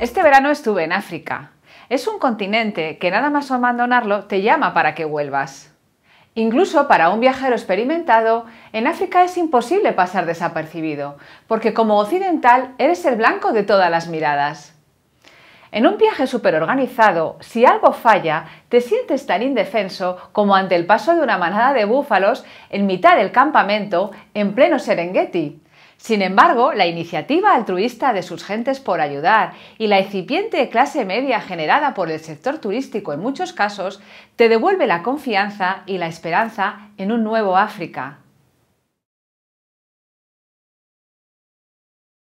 Este verano estuve en África. Es un continente que nada más abandonarlo te llama para que vuelvas. Incluso para un viajero experimentado, en África es imposible pasar desapercibido, porque como occidental eres el blanco de todas las miradas. En un viaje organizado, si algo falla, te sientes tan indefenso como ante el paso de una manada de búfalos en mitad del campamento en pleno Serengeti, sin embargo, la iniciativa altruista de sus gentes por ayudar y la incipiente clase media generada por el sector turístico en muchos casos te devuelve la confianza y la esperanza en un nuevo África.